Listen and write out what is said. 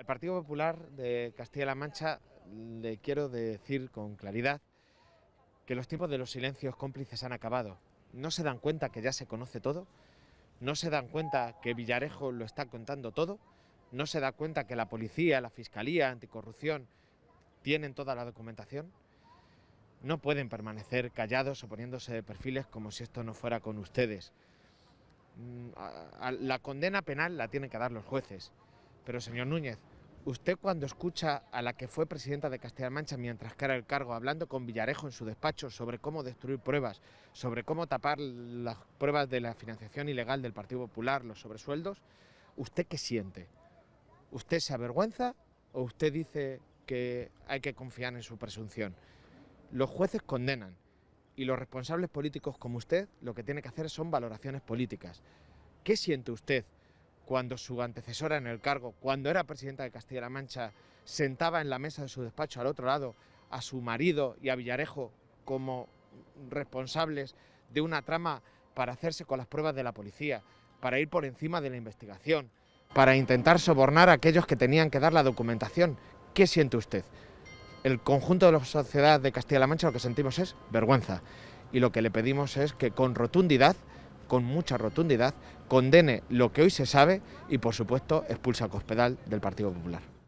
Al Partido Popular de Castilla-La Mancha le quiero decir con claridad que los tiempos de los silencios cómplices han acabado. No se dan cuenta que ya se conoce todo, no se dan cuenta que Villarejo lo está contando todo, no se da cuenta que la policía, la fiscalía, anticorrupción tienen toda la documentación. No pueden permanecer callados o poniéndose de perfiles como si esto no fuera con ustedes. Mm, la condena penal la tienen que dar los jueces. Pero señor Núñez, Usted cuando escucha a la que fue presidenta de Castilla-La Mancha mientras que era el cargo, hablando con Villarejo en su despacho sobre cómo destruir pruebas, sobre cómo tapar las pruebas de la financiación ilegal del Partido Popular, los sobresueldos, ¿usted qué siente? ¿Usted se avergüenza o usted dice que hay que confiar en su presunción? Los jueces condenan y los responsables políticos como usted lo que tiene que hacer son valoraciones políticas. ¿Qué siente usted cuando su antecesora en el cargo, cuando era presidenta de Castilla-La Mancha, sentaba en la mesa de su despacho al otro lado a su marido y a Villarejo como responsables de una trama para hacerse con las pruebas de la policía, para ir por encima de la investigación, para intentar sobornar a aquellos que tenían que dar la documentación. ¿Qué siente usted? El conjunto de la sociedad de Castilla-La Mancha lo que sentimos es vergüenza y lo que le pedimos es que con rotundidad con mucha rotundidad, condene lo que hoy se sabe y, por supuesto, expulsa a Cospedal del Partido Popular.